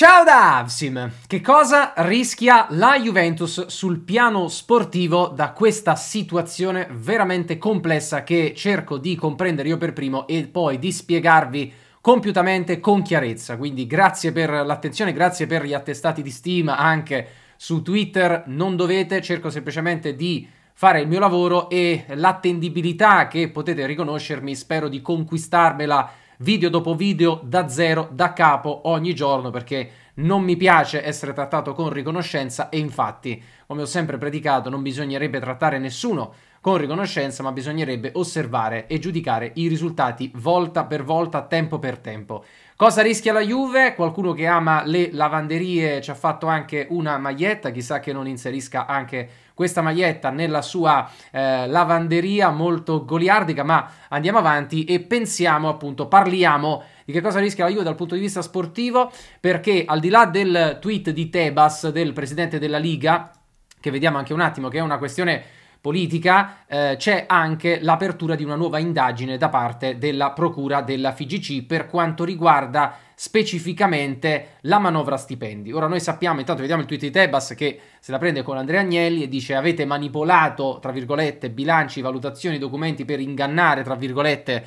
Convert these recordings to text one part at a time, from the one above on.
Ciao da Avsim! Che cosa rischia la Juventus sul piano sportivo da questa situazione veramente complessa che cerco di comprendere io per primo e poi di spiegarvi compiutamente con chiarezza. Quindi grazie per l'attenzione, grazie per gli attestati di stima anche su Twitter, non dovete, cerco semplicemente di fare il mio lavoro e l'attendibilità che potete riconoscermi, spero di conquistarvela video dopo video, da zero, da capo, ogni giorno, perché non mi piace essere trattato con riconoscenza e infatti, come ho sempre predicato, non bisognerebbe trattare nessuno con riconoscenza, ma bisognerebbe osservare e giudicare i risultati volta per volta, tempo per tempo. Cosa rischia la Juve? Qualcuno che ama le lavanderie ci ha fatto anche una maglietta, chissà che non inserisca anche questa maglietta nella sua eh, lavanderia molto goliardica, ma andiamo avanti e pensiamo appunto, parliamo di che cosa rischia la Juve dal punto di vista sportivo, perché al di là del tweet di Tebas, del presidente della Liga, che vediamo anche un attimo, che è una questione politica, eh, c'è anche l'apertura di una nuova indagine da parte della Procura della FIGC per quanto riguarda specificamente la manovra stipendi. Ora noi sappiamo, intanto vediamo il tweet di Tebas che se la prende con Andrea Agnelli e dice avete manipolato, tra virgolette, bilanci, valutazioni, documenti per ingannare, tra virgolette,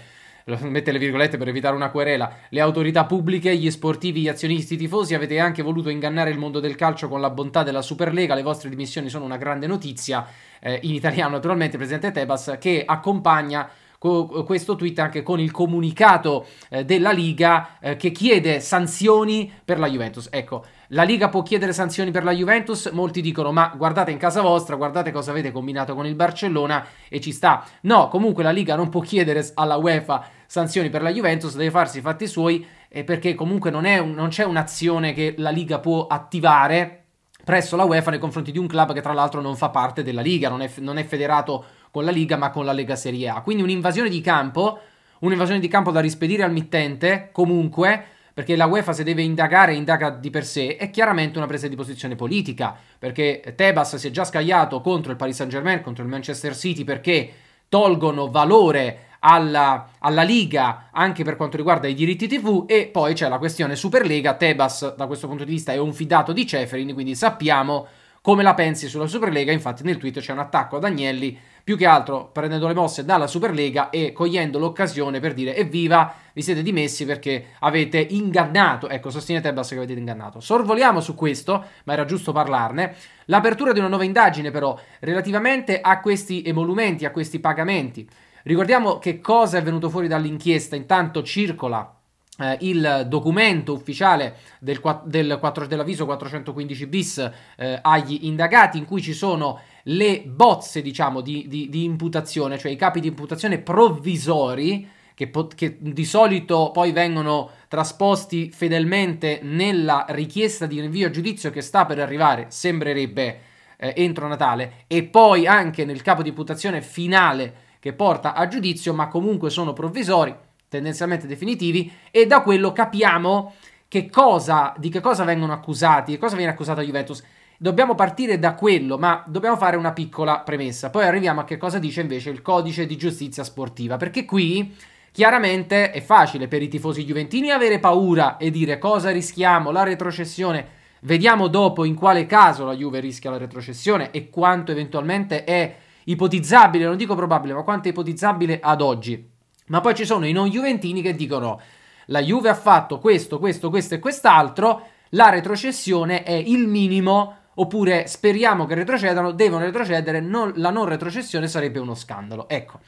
mette le virgolette per evitare una querela, le autorità pubbliche, gli sportivi, gli azionisti, i tifosi, avete anche voluto ingannare il mondo del calcio con la bontà della Superlega, le vostre dimissioni sono una grande notizia, eh, in italiano naturalmente, Presidente Tebas, che accompagna co- questo tweet anche con il comunicato eh, della Liga eh, che chiede sanzioni per la Juventus. Ecco, la Liga può chiedere sanzioni per la Juventus, molti dicono ma guardate in casa vostra, guardate cosa avete combinato con il Barcellona e ci sta. No, comunque la Liga non può chiedere alla UEFA sanzioni per la Juventus, deve farsi i fatti suoi eh, perché comunque non, un, non c'è un'azione che la Liga può attivare presso la UEFA nei confronti di un club che tra l'altro non fa parte della Liga, non è, non è, federato con la Liga ma con la Lega Serie A. Quindi un'invasione di campo, un'invasione di campo da rispedire al mittente comunque perché la UEFA se deve indagare, indaga di per sé, è chiaramente una presa di posizione politica, perché Tebas si è già scagliato contro il Paris Saint-Germain, contro il Manchester City, perché tolgono valore alla, alla, Liga anche per quanto riguarda i diritti TV e poi c'è la questione Superlega, Tebas da questo punto di vista è un fidato di Ceferin, quindi sappiamo come la pensi sulla Superlega, infatti nel tweet c'è un attacco ad Agnelli più che altro prendendo le mosse dalla Superlega e cogliendo l'occasione per dire evviva, vi siete dimessi perché avete ingannato, ecco, sostenete il basso che avete ingannato. Sorvoliamo su questo, ma era giusto parlarne. L'apertura di una nuova indagine però relativamente a questi emolumenti, a questi pagamenti. Ricordiamo che cosa è venuto fuori dall'inchiesta, intanto circola eh, il documento ufficiale del, del, dell'avviso 415 bis eh, agli indagati in cui ci sono le bozze diciamo di, di, di imputazione cioè i capi di imputazione provvisori che, che, di solito poi vengono trasposti fedelmente nella richiesta di rinvio a giudizio che sta per arrivare sembrerebbe eh, entro Natale e poi anche nel capo di imputazione finale che porta a giudizio ma comunque sono provvisori tendenzialmente definitivi, e da quello capiamo che cosa, di che cosa vengono accusati, di cosa viene accusata Juventus. Dobbiamo partire da quello, ma dobbiamo fare una piccola premessa. Poi arriviamo a che cosa dice invece il codice di giustizia sportiva, perché qui chiaramente è facile per i tifosi juventini avere paura e dire cosa rischiamo, la retrocessione. Vediamo dopo in quale caso la Juve rischia la retrocessione e quanto eventualmente è ipotizzabile, non dico probabile, ma quanto è ipotizzabile ad oggi. Ma poi ci sono i non juventini che dicono la Juve ha fatto questo, questo, questo e quest'altro, la retrocessione è il minimo, oppure speriamo che retrocedano, devono retrocedere, non, la non retrocessione sarebbe uno scandalo. Ecco.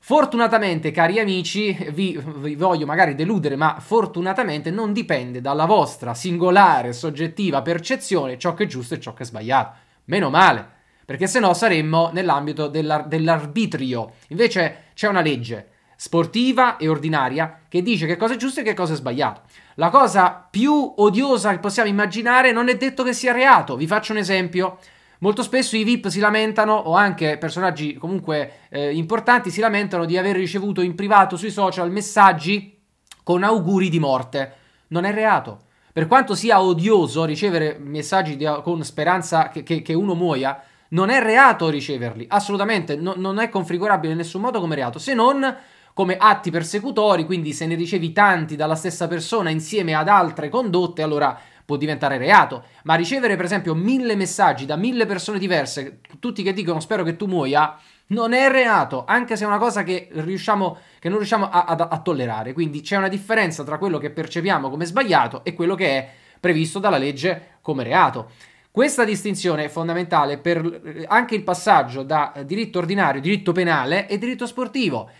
Fortunatamente, cari amici, vi, vi, voglio magari deludere, ma fortunatamente non dipende dalla vostra singolare, soggettiva percezione ciò che è giusto e ciò che è sbagliato. Meno male, perché se no saremmo nell'ambito dell'ar- dell'arbitrio. Invece c'è una legge, sportiva e ordinaria che dice che cosa è giusto e che cosa è sbagliato. La cosa più odiosa che possiamo immaginare non è detto che sia reato. Vi faccio un esempio. Molto spesso i VIP si lamentano, o anche personaggi comunque eh, importanti, si lamentano di aver ricevuto in privato sui social messaggi con auguri di morte. Non è reato. Per quanto sia odioso ricevere messaggi di, con speranza che, che, che uno muoia, non è reato riceverli, assolutamente, no, non è configurabile in nessun modo come reato, se non come atti persecutori, quindi se ne ricevi tanti dalla stessa persona insieme ad altre condotte, allora può diventare reato. Ma ricevere per esempio mille messaggi da mille persone diverse, tutti che dicono spero che tu muoia, non è reato, anche se è una cosa che, riusciamo, che non riusciamo a, a, a tollerare. Quindi c'è una differenza tra quello che percepiamo come sbagliato e quello che è previsto dalla legge come reato. Questa distinzione è fondamentale per eh, anche il passaggio da eh, diritto ordinario, diritto penale e diritto sportivo.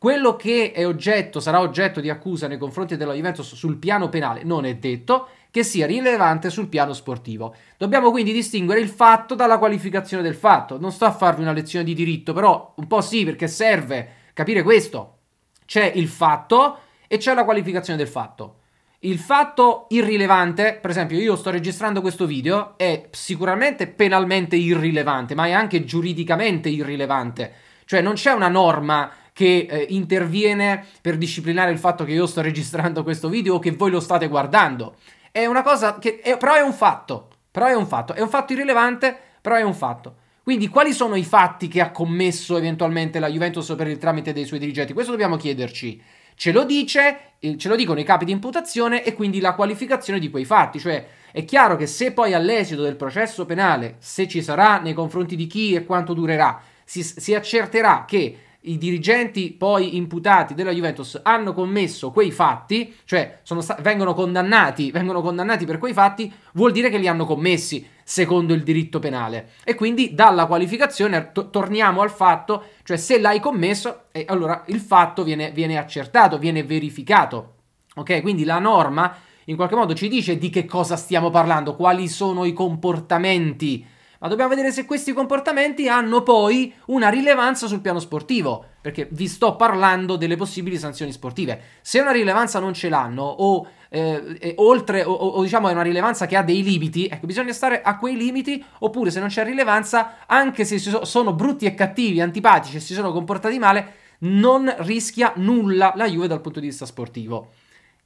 Quello che oggetto, sarà oggetto di accusa nei confronti della Juventus sul piano penale non è detto che sia rilevante sul piano sportivo. Dobbiamo quindi distinguere il fatto dalla qualificazione del fatto. Non sto a farvi una lezione di diritto, però un po' sì perché serve capire questo. C'è il fatto e c'è la qualificazione del fatto. Il fatto irrilevante, per esempio io sto registrando questo video, è sicuramente penalmente irrilevante, ma è anche giuridicamente irrilevante. Cioè non c'è una norma che eh, interviene per disciplinare il fatto che io sto registrando questo video o che voi lo state guardando. È una cosa che... È, però è un fatto, però è un fatto, è un fatto irrilevante, però è un fatto. Quindi quali sono i fatti che ha commesso eventualmente la Juventus per il tramite dei suoi dirigenti? Questo dobbiamo chiederci. Ce lo dice, ce lo dicono i capi di imputazione e quindi la qualificazione di quei fatti, cioè è chiaro che se poi all'esito del processo penale, se ci sarà nei confronti di chi e quanto durerà, si, si accerterà che i dirigenti poi imputati della Juventus hanno commesso quei fatti, cioè vengono, condannati, vengono condannati per quei fatti, vuol dire che li hanno commessi secondo il diritto penale. E quindi dalla qualificazione to torniamo al fatto, cioè se l'hai commesso, eh, allora il fatto viene, viene accertato, viene verificato. Ok, quindi la norma in qualche modo ci dice di che cosa stiamo parlando, quali sono i comportamenti ma dobbiamo vedere se questi comportamenti hanno poi una rilevanza sul piano sportivo, perché vi sto parlando delle possibili sanzioni sportive. Se una rilevanza non ce l'hanno o eh, oltre o, o, diciamo è una rilevanza che ha dei limiti, ecco, bisogna stare a quei limiti, oppure se non c'è rilevanza, anche se so, sono brutti e cattivi, antipatici e si sono comportati male, non rischia nulla la Juve dal punto di vista sportivo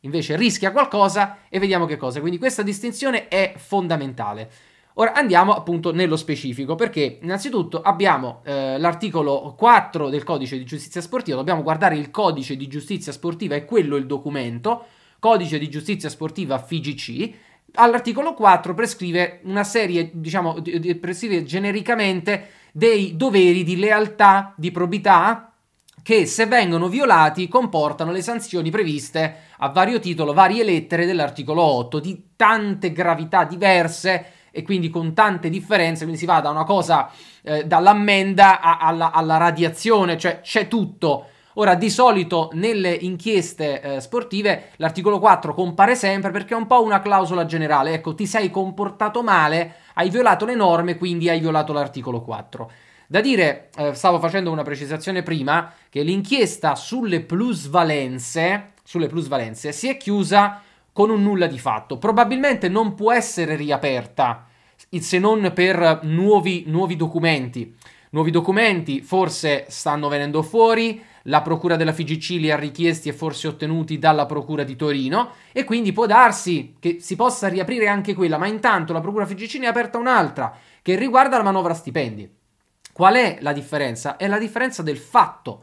invece rischia qualcosa e vediamo che cosa. Quindi questa distinzione è fondamentale. Ora andiamo appunto nello specifico perché innanzitutto abbiamo eh, l'articolo 4 del codice di giustizia sportiva, dobbiamo guardare il codice di giustizia sportiva, è quello il documento, codice di giustizia sportiva FIGC, all'articolo 4 prescrive una serie, diciamo, prescrive genericamente dei doveri di lealtà, di probità, che se vengono violati comportano le sanzioni previste a vario titolo, varie lettere dell'articolo 8, di tante gravità diverse e quindi con tante differenze, quindi si va da una cosa, eh, dall'ammenda a, alla, alla, radiazione, cioè c'è tutto. Ora, di solito nelle inchieste eh, sportive l'articolo 4 compare sempre perché è un po' una clausola generale, ecco, ti sei comportato male, hai violato le norme, quindi hai violato l'articolo 4. Da dire, eh, stavo facendo una precisazione prima, che l'inchiesta sulle plusvalenze, sulle plusvalenze si è chiusa con un nulla di fatto. Probabilmente non può essere riaperta se non per nuovi, nuovi documenti. Nuovi documenti forse stanno venendo fuori, la Procura della FIGC li ha richiesti e forse ottenuti dalla Procura di Torino e quindi può darsi che si possa riaprire anche quella, ma intanto la Procura FIGC ne ha aperta un'altra che riguarda la manovra stipendi. Qual è la differenza? È la differenza del fatto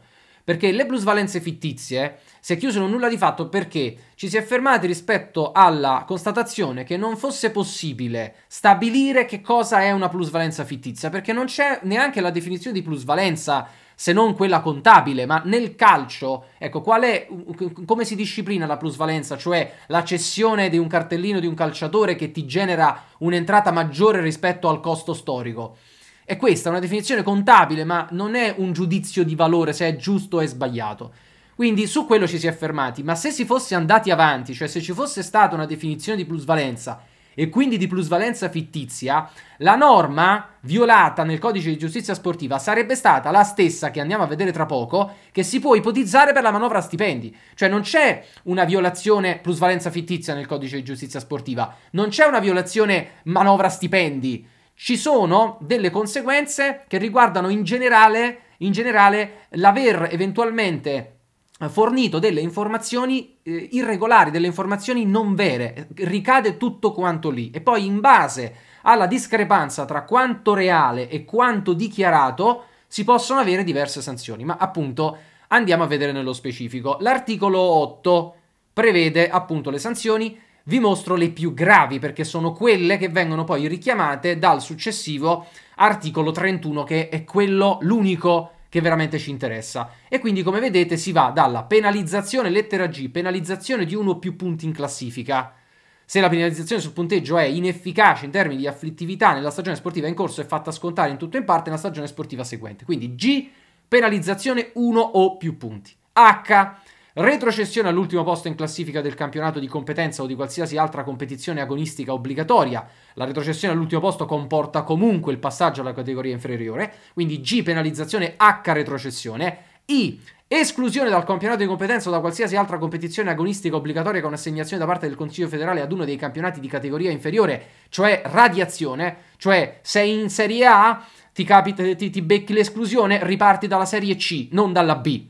perché le plusvalenze fittizie si è chiuso in un nulla di fatto perché ci si è fermati rispetto alla constatazione che non fosse possibile stabilire che cosa è una plusvalenza fittizia, perché non c'è neanche la definizione di plusvalenza se non quella contabile, ma nel calcio, ecco, è, come si disciplina la plusvalenza, cioè la cessione di un cartellino di un calciatore che ti genera un'entrata maggiore rispetto al costo storico? È questa una definizione contabile, ma non è un giudizio di valore se è giusto o è sbagliato. Quindi su quello ci si è fermati, ma se si fosse andati avanti, cioè se ci fosse stata una definizione di plusvalenza e quindi di plusvalenza fittizia, la norma violata nel codice di giustizia sportiva sarebbe stata la stessa che andiamo a vedere tra poco, che si può ipotizzare per la manovra stipendi. Cioè non c'è una violazione plusvalenza fittizia nel codice di giustizia sportiva, non c'è una violazione manovra stipendi ci sono delle conseguenze che riguardano in generale, in generale l'aver eventualmente fornito delle informazioni eh, irregolari, delle informazioni non vere, ricade tutto quanto lì e poi in base alla discrepanza tra quanto reale e quanto dichiarato si possono avere diverse sanzioni, ma appunto andiamo a vedere nello specifico. L'articolo 8 prevede appunto le sanzioni vi mostro le più gravi perché sono quelle che vengono poi richiamate dal successivo articolo 31 che è quello l'unico che veramente ci interessa. E quindi come vedete si va dalla penalizzazione lettera G, penalizzazione di uno o più punti in classifica. Se la penalizzazione sul punteggio è inefficace in termini di afflittività nella stagione sportiva in corso è fatta scontare in tutto e in parte nella stagione sportiva seguente. Quindi G, penalizzazione uno o più punti. H, Retrocessione all'ultimo posto in classifica del campionato di competenza o di qualsiasi altra competizione agonistica obbligatoria. La retrocessione all'ultimo posto comporta comunque il passaggio alla categoria inferiore, quindi G penalizzazione H retrocessione, I Esclusione dal campionato di competenza o da qualsiasi altra competizione agonistica obbligatoria con assegnazione da parte del Consiglio federale ad uno dei campionati di categoria inferiore, cioè radiazione, cioè sei in Serie A, ti, capita, ti, ti becchi l'esclusione, riparti dalla Serie C, non dalla B.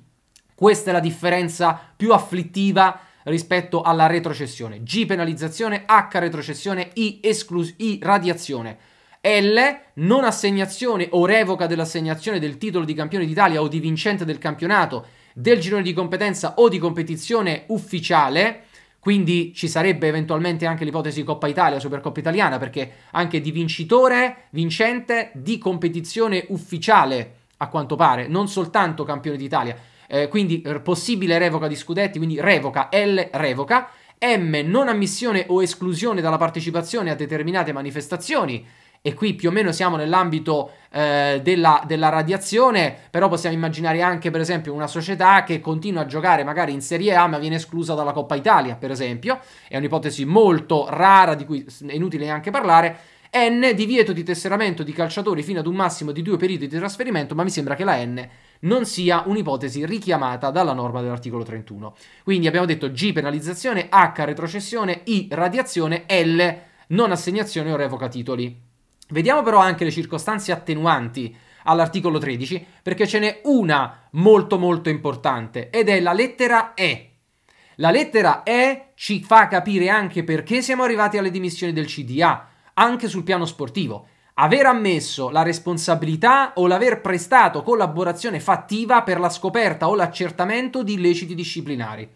Questa è la differenza più afflittiva rispetto alla retrocessione. G penalizzazione, H retrocessione, I, esclus- I radiazione. L non assegnazione o revoca dell'assegnazione del titolo di campione d'Italia o di vincente del campionato del girone di competenza o di competizione ufficiale. Quindi ci sarebbe eventualmente anche l'ipotesi Coppa Italia, Supercoppa Italiana, perché anche di vincitore, vincente di competizione ufficiale, a quanto pare, non soltanto campione d'Italia eh, quindi possibile revoca di scudetti, quindi revoca, L revoca, M non ammissione o esclusione dalla partecipazione a determinate manifestazioni, e qui più o meno siamo nell'ambito eh, della, della, radiazione, però possiamo immaginare anche per esempio una società che continua a giocare magari in Serie A ma viene esclusa dalla Coppa Italia per esempio, è un'ipotesi molto rara di cui è inutile neanche parlare, N divieto di tesseramento di calciatori fino ad un massimo di due periodi di trasferimento, ma mi sembra che la N non sia un'ipotesi richiamata dalla norma dell'articolo 31. Quindi abbiamo detto G penalizzazione, H retrocessione, I radiazione, L non assegnazione o revoca titoli. Vediamo però anche le circostanze attenuanti all'articolo 13 perché ce n'è una molto molto importante ed è la lettera E. La lettera E ci fa capire anche perché siamo arrivati alle dimissioni del CDA, anche sul piano sportivo. Aver ammesso la responsabilità o l'aver prestato collaborazione fattiva per la scoperta o l'accertamento di illeciti disciplinari.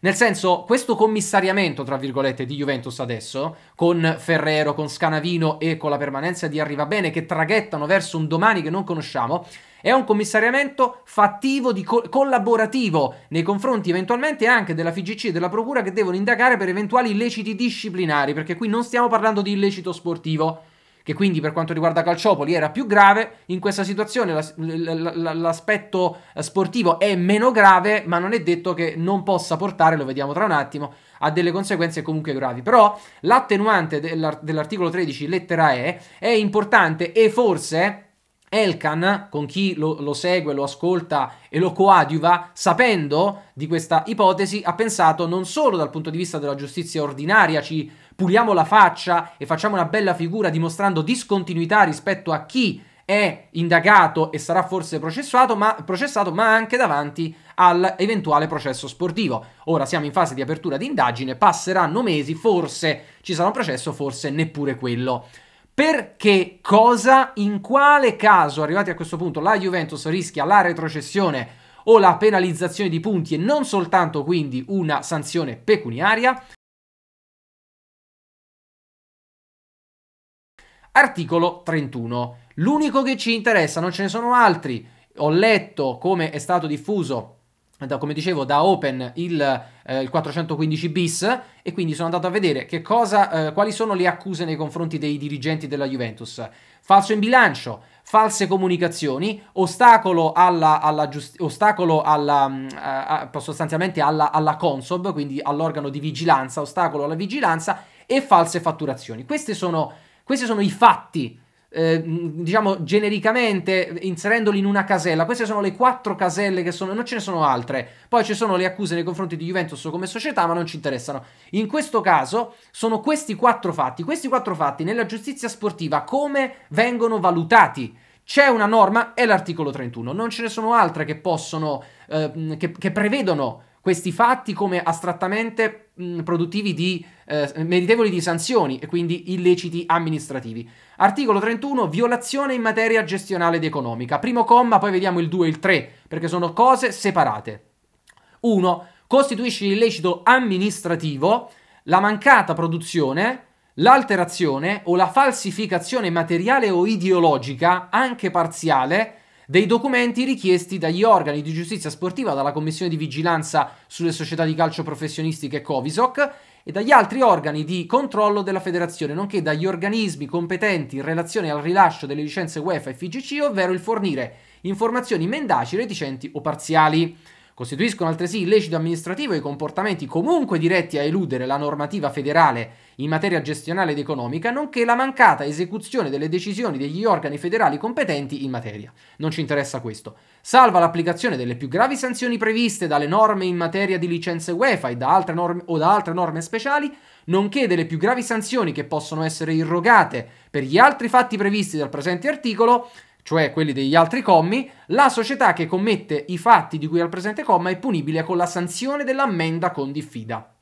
Nel senso, questo commissariamento, tra virgolette, di Juventus adesso, con Ferrero, con Scanavino e con la permanenza di Arrivabene che traghettano verso un domani che non conosciamo, è un commissariamento fattivo, co- collaborativo nei confronti eventualmente anche della FGC e della Procura che devono indagare per eventuali illeciti disciplinari, perché qui non stiamo parlando di illecito sportivo, che quindi per quanto riguarda Calciopoli era più grave, in questa situazione l'aspetto eh, sportivo è meno grave, ma non è detto che non possa portare, lo vediamo tra un attimo, a delle conseguenze comunque gravi. Però l'attenuante dell'articolo 13, lettera E, è importante e forse... Elkan, con chi lo, lo, segue, lo ascolta e lo coadiuva, sapendo di questa ipotesi, ha pensato non solo dal punto di vista della giustizia ordinaria, ci puliamo la faccia e facciamo una bella figura dimostrando discontinuità rispetto a chi è indagato e sarà forse processato ma, processato, ma anche davanti all'eventuale processo sportivo. Ora siamo in fase di apertura di indagine, passeranno mesi, forse ci sarà un processo, forse neppure quello. Perché cosa, in quale caso, arrivati a questo punto, la Juventus rischia la retrocessione o la penalizzazione di punti e non soltanto quindi una sanzione pecuniaria? Articolo 31. L'unico che ci interessa, non ce ne sono altri. Ho letto come è stato diffuso da, come dicevo, da Open il, eh, il, 415 bis e quindi sono andato a vedere che cosa, eh, quali sono le accuse nei confronti dei dirigenti della Juventus. Falso in bilancio, false comunicazioni, ostacolo alla, alla, giust- ostacolo alla mm, a, a, sostanzialmente alla, alla Consob, quindi all'organo di vigilanza, ostacolo alla vigilanza e false fatturazioni. Queste sono questi sono i fatti. Eh, diciamo genericamente inserendoli in una casella. Queste sono le quattro caselle che sono, non ce ne sono altre. Poi ci sono le accuse nei confronti di Juventus come società, ma non ci interessano. In questo caso sono questi quattro fatti. Questi quattro fatti nella giustizia sportiva come vengono valutati? C'è una norma, è l'articolo 31. Non ce ne sono altre che possono, eh, che, che prevedono questi fatti come astrattamente mh, produttivi di eh, meritevoli di sanzioni e quindi illeciti amministrativi. Articolo 31 violazione in materia gestionale ed economica. Primo comma, poi vediamo il 2 e il 3 perché sono cose separate. 1 costituisce illecito amministrativo la mancata produzione l'alterazione o la falsificazione materiale o ideologica, anche parziale, dei documenti richiesti dagli organi di giustizia sportiva, dalla Commissione di Vigilanza sulle società di calcio professionistiche Covisoc e dagli altri organi di controllo della federazione, nonché dagli organismi competenti in relazione al rilascio delle licenze UEFA e FIGC, ovvero il fornire informazioni mendaci, reticenti o parziali. Costituiscono altresì illecito amministrativo i comportamenti comunque diretti a eludere la normativa federale in materia gestionale ed economica, nonché la mancata esecuzione delle decisioni degli organi federali competenti in materia. Non ci interessa questo. Salva l'applicazione delle più gravi sanzioni previste dalle norme in materia di licenze UEFA e da altre norme, o da altre norme speciali, nonché delle più gravi sanzioni che possono essere irrogate per gli altri fatti previsti dal presente articolo, cioè quelli degli altri commi, la società che commette i fatti di cui al presente comma è punibile con la sanzione dell'ammenda con diffida.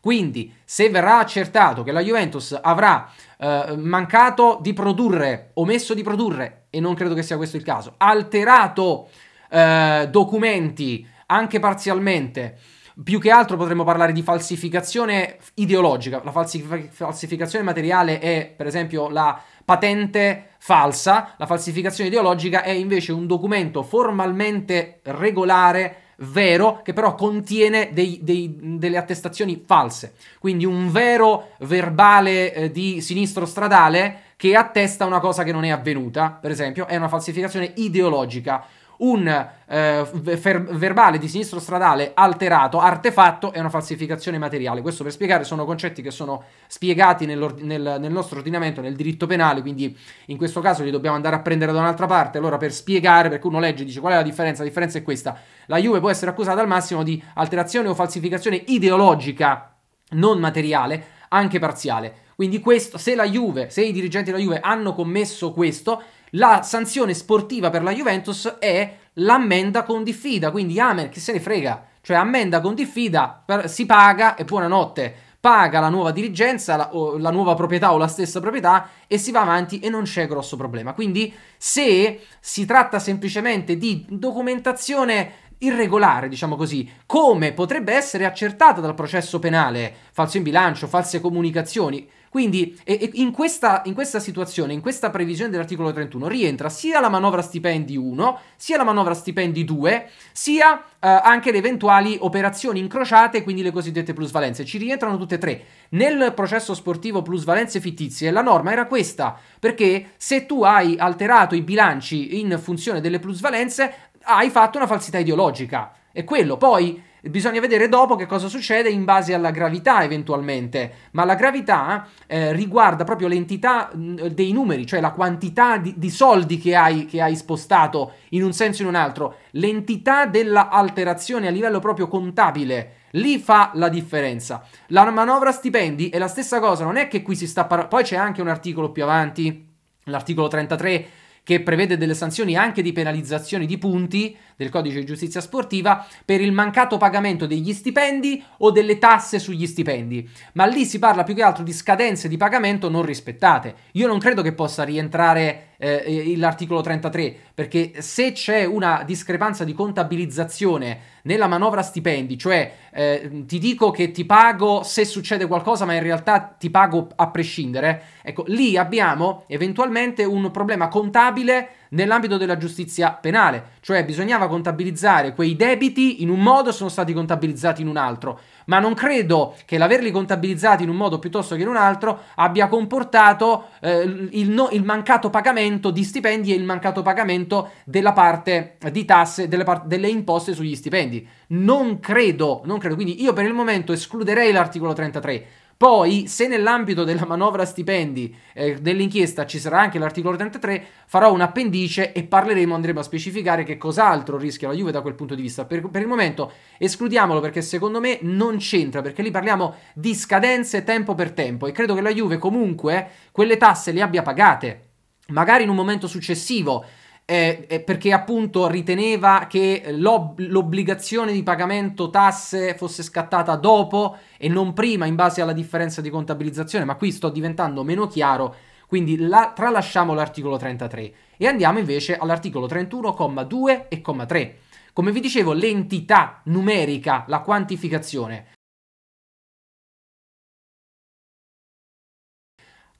Quindi, se verrà accertato che la Juventus avrà eh, mancato di produrre, omesso di produrre, e non credo che sia questo il caso, alterato eh, documenti anche parzialmente più che altro potremmo parlare di falsificazione ideologica. La falsif- falsificazione materiale è, per esempio, la patente falsa, la falsificazione ideologica è invece un documento formalmente regolare vero che però contiene dei, dei, delle attestazioni false. Quindi un vero verbale eh, di sinistro stradale che attesta una cosa che non è avvenuta, per esempio, è una falsificazione ideologica un eh, ver- verbale di sinistro stradale alterato, artefatto, e una falsificazione materiale. Questo per spiegare sono concetti che sono spiegati nel, nel nostro ordinamento, nel diritto penale, quindi in questo caso li dobbiamo andare a prendere da un'altra parte. Allora per spiegare, perché uno legge e dice qual è la differenza, la differenza è questa. La Juve può essere accusata al massimo di alterazione o falsificazione ideologica non materiale, anche parziale. Quindi questo, se la Juve, se i dirigenti della Juve hanno commesso questo, la sanzione sportiva per la Juventus è l'ammenda con diffida, quindi amen, chi se ne frega, cioè ammenda con diffida, per, si paga e buonanotte. Paga la nuova dirigenza, la, la nuova proprietà o la stessa proprietà e si va avanti e non c'è grosso problema. Quindi se si tratta semplicemente di documentazione irregolare, diciamo così, come potrebbe essere accertata dal processo penale, falso in bilancio, false comunicazioni, quindi in questa, in questa situazione, in questa previsione dell'articolo 31, rientra sia la manovra stipendi 1, sia la manovra stipendi 2, sia eh, anche le eventuali operazioni incrociate, quindi le cosiddette plusvalenze. Ci rientrano tutte e tre. Nel processo sportivo plusvalenze fittizie la norma era questa, perché se tu hai alterato i bilanci in funzione delle plusvalenze, hai fatto una falsità ideologica. È quello. Poi bisogna vedere dopo che cosa succede in base alla gravità eventualmente, ma la gravità eh, riguarda proprio l'entità mm, dei numeri, cioè la quantità di, di soldi che hai, che hai spostato in un senso o in un altro, l'entità dell'alterazione a livello proprio contabile lì fa la differenza. La manovra stipendi è la stessa cosa, non è che qui si sta parlando, poi c'è anche un articolo più avanti, l'articolo 33 che prevede delle sanzioni anche di penalizzazione di punti del codice di giustizia sportiva per il mancato pagamento degli stipendi o delle tasse sugli stipendi. Ma lì si parla più che altro di scadenze di pagamento non rispettate. Io non credo che possa rientrare eh, l'articolo 33, perché se c'è una discrepanza di contabilizzazione nella manovra stipendi, cioè eh, ti dico che ti pago se succede qualcosa, ma in realtà ti pago a prescindere, ecco, lì abbiamo eventualmente un problema contabile nell'ambito della giustizia penale, cioè bisognava contabilizzare quei debiti in un modo sono stati contabilizzati in un altro ma non credo che l'averli contabilizzati in un modo piuttosto che in un altro abbia comportato eh, il, no, il, mancato pagamento di stipendi e il mancato pagamento della parte di tasse, delle, par- delle imposte sugli stipendi. Non credo, non credo. Quindi io per il momento escluderei l'articolo 33 poi, se nell'ambito della manovra stipendi eh, dell'inchiesta ci sarà anche l'articolo 33, farò un appendice e parleremo, andremo a specificare che cos'altro rischia la Juve da quel punto di vista. Per, per il momento escludiamolo perché secondo me non c'entra, perché lì parliamo di scadenze tempo per tempo e credo che la Juve comunque quelle tasse le abbia pagate magari in un momento successivo eh, eh, perché appunto riteneva che l'ob- l'obbligazione di pagamento tasse fosse scattata dopo e non prima in base alla differenza di contabilizzazione, ma qui sto diventando meno chiaro, quindi la- tralasciamo l'articolo 33 e andiamo invece all'articolo 31,2 e 3. Come vi dicevo, l'entità numerica, la quantificazione.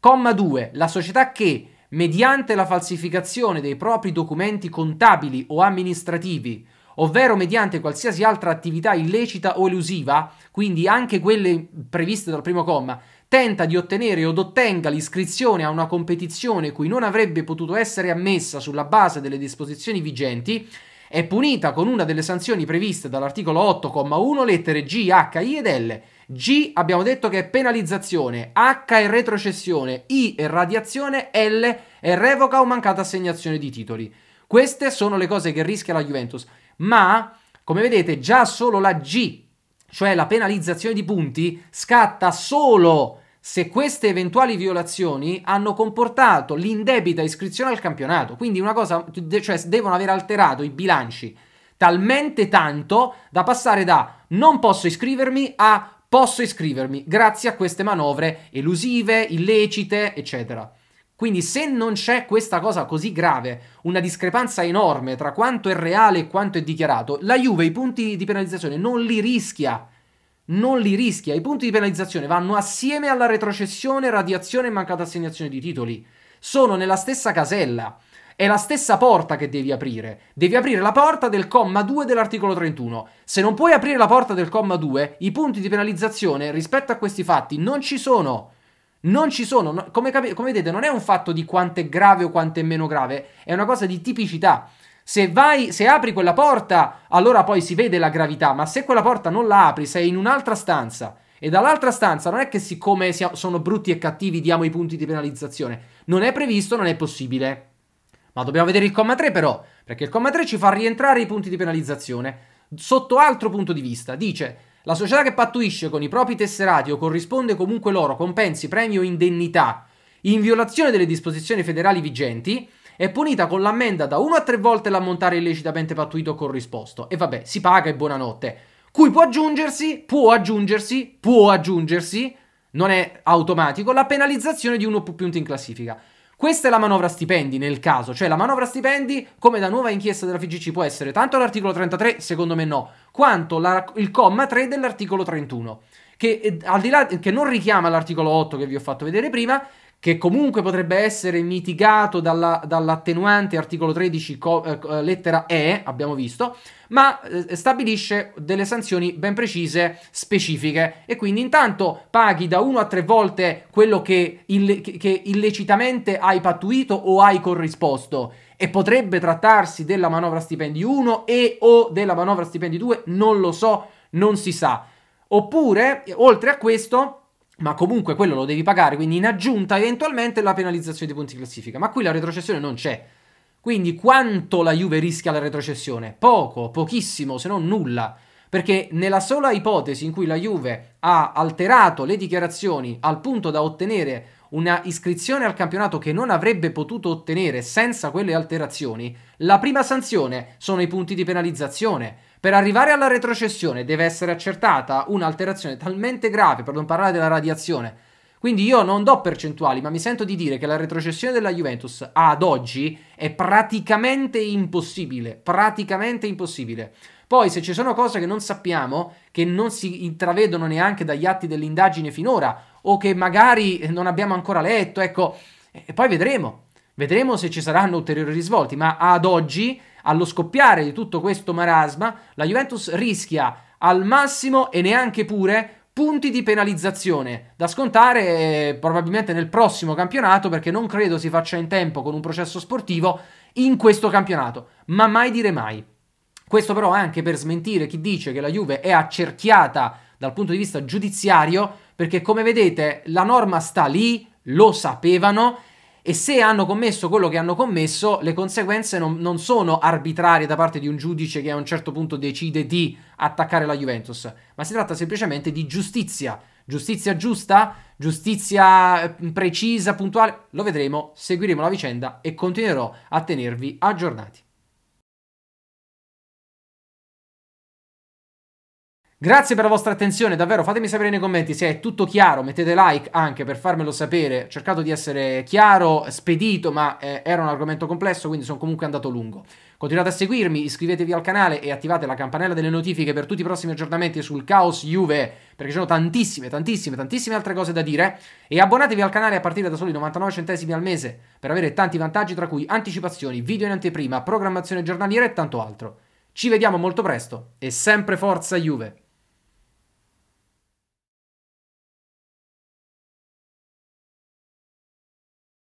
Comma 2, la società che mediante la falsificazione dei propri documenti contabili o amministrativi, ovvero mediante qualsiasi altra attività illecita o elusiva, quindi anche quelle previste dal primo comma, tenta di ottenere od ottenga l'iscrizione a una competizione cui non avrebbe potuto essere ammessa sulla base delle disposizioni vigenti, è punita con una delle sanzioni previste dall'articolo 8,1 lettere G, H, I ed L. G abbiamo detto che è penalizzazione, H è retrocessione, I è radiazione, L è revoca o mancata assegnazione di titoli. Queste sono le cose che rischia la Juventus, ma come vedete già solo la G, cioè la penalizzazione di punti, scatta solo se queste eventuali violazioni hanno comportato l'indebita iscrizione al campionato. Quindi una cosa, cioè devono aver alterato i bilanci talmente tanto da passare da non posso iscrivermi a posso iscrivermi grazie a queste manovre elusive, illecite, eccetera. Quindi se non c'è questa cosa così grave, una discrepanza enorme tra quanto è reale e quanto è dichiarato, la Juve i punti di penalizzazione non li rischia non li rischia. I punti di penalizzazione vanno assieme alla retrocessione, radiazione e mancata assegnazione di titoli. Sono nella stessa casella. È la stessa porta che devi aprire. Devi aprire la porta del comma 2 dell'articolo 31. Se non puoi aprire la porta del comma 2, i punti di penalizzazione rispetto a questi fatti non ci sono. Non ci sono. Come, cap- come vedete, non è un fatto di quanto è grave o quanto è meno grave, è una cosa di tipicità. Se vai, se apri quella porta, allora poi si vede la gravità, ma se quella porta non la apri, sei in un'altra stanza. E dall'altra stanza non è che siccome sono brutti e cattivi diamo i punti di penalizzazione. Non è previsto, non è possibile. Ma dobbiamo vedere il comma 3 però, perché il comma 3 ci fa rientrare i punti di penalizzazione sotto altro punto di vista. Dice, la società che pattuisce con i propri tesserati o corrisponde comunque loro compensi, premi o indennità in violazione delle disposizioni federali vigenti è punita con l'ammenda da 1 a 3 volte l'ammontare illecitamente pattuito corrisposto. E vabbè, si paga e buonanotte. Cui può aggiungersi, può aggiungersi, può aggiungersi, non è automatico, la penalizzazione di uno più punti in classifica. Questa è la manovra stipendi nel caso, cioè la manovra stipendi, come da nuova inchiesta della FGC, può essere tanto l'articolo 33, secondo me no, quanto la, il comma 3 dell'articolo 31, che, eh, là, che non richiama l'articolo 8 che vi ho fatto vedere prima, che comunque potrebbe essere mitigato dalla, dall'attenuante articolo 13 eh, co- eh, lettera E, abbiamo visto, ma eh, stabilisce delle sanzioni ben precise, specifiche e quindi intanto paghi da 1 a 3 volte quello che, ille- che illecitamente hai pattuito o hai corrisposto e potrebbe trattarsi della manovra stipendi 1 e o della manovra stipendi 2, non lo so, non si sa. Oppure, oltre a questo, ma comunque quello lo devi pagare, quindi in aggiunta eventualmente la penalizzazione dei punti di classifica, ma qui la retrocessione non c'è. Quindi quanto la Juve rischia la retrocessione? Poco, pochissimo, se non nulla, perché nella sola ipotesi in cui la Juve ha alterato le dichiarazioni al punto da ottenere una iscrizione al campionato che non avrebbe potuto ottenere senza quelle alterazioni, la prima sanzione sono i punti di penalizzazione. Per arrivare alla retrocessione deve essere accertata un'alterazione talmente grave, per non parlare della radiazione. Quindi io non do percentuali, ma mi sento di dire che la retrocessione della Juventus ad oggi è praticamente impossibile, praticamente impossibile. Poi se ci sono cose che non sappiamo, che non si intravedono neanche dagli atti dell'indagine finora o che magari non abbiamo ancora letto, ecco, e poi vedremo. Vedremo se ci saranno ulteriori risvolti, ma ad oggi allo scoppiare di tutto questo marasma, la Juventus rischia al massimo e neanche pure punti di penalizzazione da scontare eh, probabilmente nel prossimo campionato perché non credo si faccia in tempo con un processo sportivo in questo campionato, ma mai dire mai. Questo però anche per smentire chi dice che la Juve è accerchiata dal punto di vista giudiziario perché come vedete la norma sta lì, lo sapevano e se hanno commesso quello che hanno commesso, le conseguenze non, non sono arbitrarie da parte di un giudice che a un certo punto decide di attaccare la Juventus, ma si tratta semplicemente di giustizia. Giustizia giusta? Giustizia eh, precisa, puntuale? Lo vedremo, seguiremo la vicenda e continuerò a tenervi aggiornati. Grazie per la vostra attenzione, davvero fatemi sapere nei commenti se è tutto chiaro, mettete like anche per farmelo sapere, ho cercato di essere chiaro, spedito, ma eh, era un argomento complesso, quindi sono comunque andato lungo. Continuate a seguirmi, iscrivetevi al canale e attivate la campanella delle notifiche per tutti i prossimi aggiornamenti sul Caos Juve, perché ci sono tantissime, tantissime, tantissime altre cose da dire. E abbonatevi al canale a partire da soli 99 centesimi al mese per avere tanti vantaggi, tra cui anticipazioni, video in anteprima, programmazione giornaliera e tanto altro. Ci vediamo molto presto e sempre forza Juve!